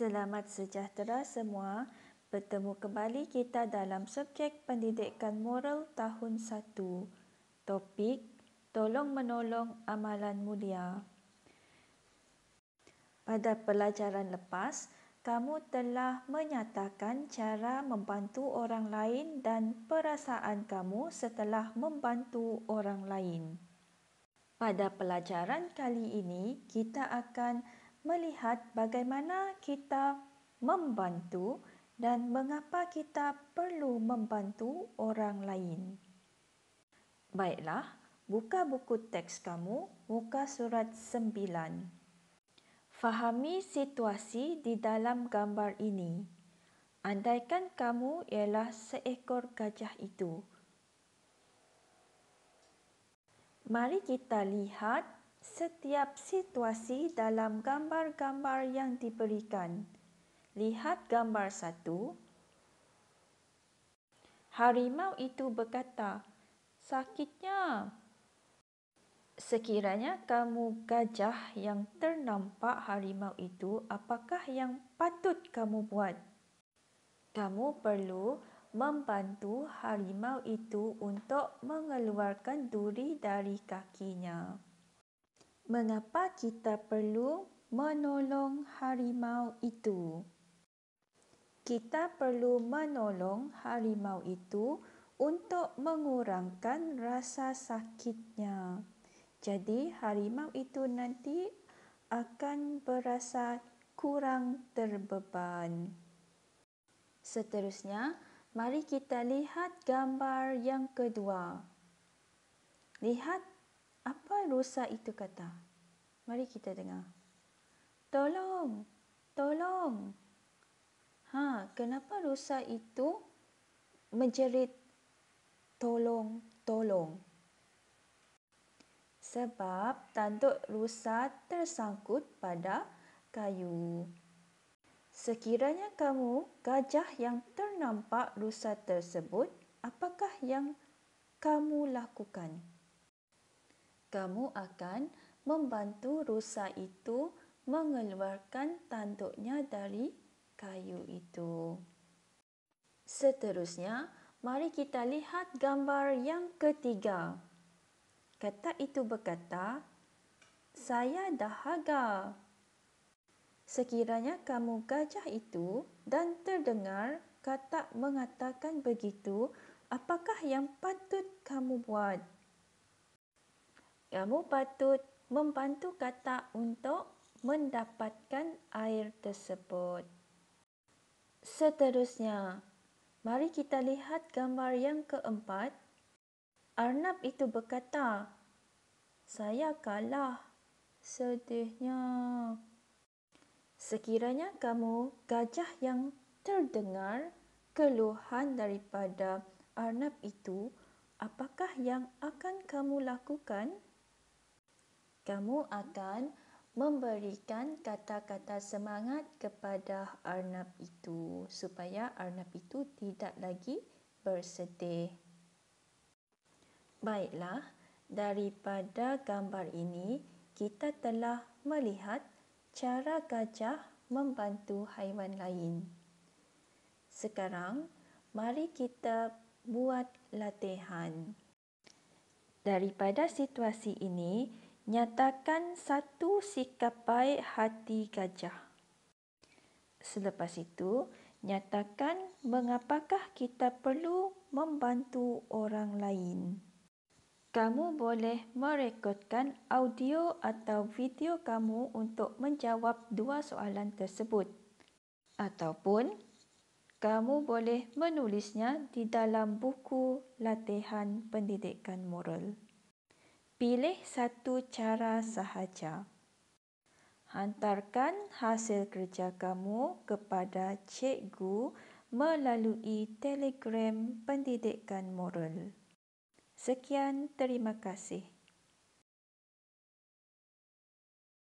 Selamat sejahtera semua. Bertemu kembali kita dalam subjek pendidikan moral tahun 1. Topik Tolong Menolong Amalan Mulia. Pada pelajaran lepas, kamu telah menyatakan cara membantu orang lain dan perasaan kamu setelah membantu orang lain. Pada pelajaran kali ini, kita akan melihat bagaimana kita membantu dan mengapa kita perlu membantu orang lain. Baiklah, buka buku teks kamu, muka surat 9. Fahami situasi di dalam gambar ini. Andaikan kamu ialah seekor gajah itu. Mari kita lihat setiap situasi dalam gambar-gambar yang diberikan. Lihat gambar satu. Harimau itu berkata, sakitnya. Sekiranya kamu gajah yang ternampak harimau itu, apakah yang patut kamu buat? Kamu perlu membantu harimau itu untuk mengeluarkan duri dari kakinya mengapa kita perlu menolong harimau itu? Kita perlu menolong harimau itu untuk mengurangkan rasa sakitnya. Jadi harimau itu nanti akan berasa kurang terbeban. Seterusnya, mari kita lihat gambar yang kedua. Lihat Rosa itu kata. Mari kita dengar. Tolong, tolong. Ha, kenapa Rosa itu menjerit tolong, tolong? Sebab tanduk Rosa tersangkut pada kayu. Sekiranya kamu gajah yang ternampak rusa tersebut, apakah yang kamu lakukan? kamu akan membantu rusa itu mengeluarkan tanduknya dari kayu itu. Seterusnya, mari kita lihat gambar yang ketiga. Kata itu berkata, saya dahaga. Sekiranya kamu gajah itu dan terdengar kata mengatakan begitu, apakah yang patut kamu buat? kamu patut membantu kata untuk mendapatkan air tersebut. Seterusnya, mari kita lihat gambar yang keempat. Arnab itu berkata, Saya kalah. Sedihnya. Sekiranya kamu gajah yang terdengar keluhan daripada Arnab itu, apakah yang akan kamu lakukan? kamu akan memberikan kata-kata semangat kepada arnab itu supaya arnab itu tidak lagi bersedih. Baiklah, daripada gambar ini kita telah melihat cara gajah membantu haiwan lain. Sekarang, mari kita buat latihan. Daripada situasi ini, Nyatakan satu sikap baik hati gajah. Selepas itu, nyatakan mengapakah kita perlu membantu orang lain. Kamu boleh merekodkan audio atau video kamu untuk menjawab dua soalan tersebut. Ataupun, kamu boleh menulisnya di dalam buku latihan pendidikan moral. Pilih satu cara sahaja. Hantarkan hasil kerja kamu kepada cikgu melalui telegram pendidikan moral. Sekian, terima kasih.